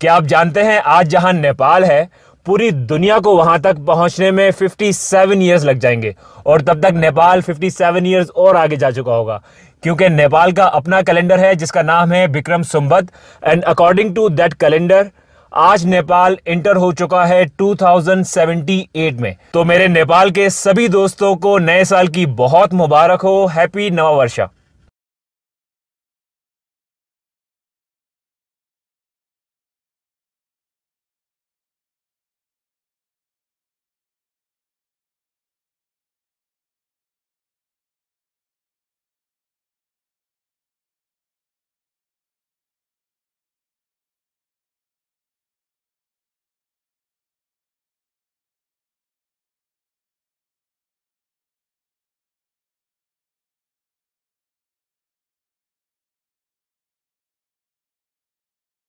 क्या आप जानते हैं आज जहां नेपाल है पूरी दुनिया को वहां तक पहुंचने में 57 ईयर्स लग जाएंगे और तब तक नेपाल 57 ईयर्स और आगे जा चुका होगा क्योंकि नेपाल का अपना कैलेंडर है जिसका नाम है Vikram Samvat and according to that calendar आज नेपाल इंटर हो चुका है 2078 में तो मेरे नेपाल के सभी दोस्तों को नए साल की बहुत मुबारक हो हैप्पी नवा वर्षा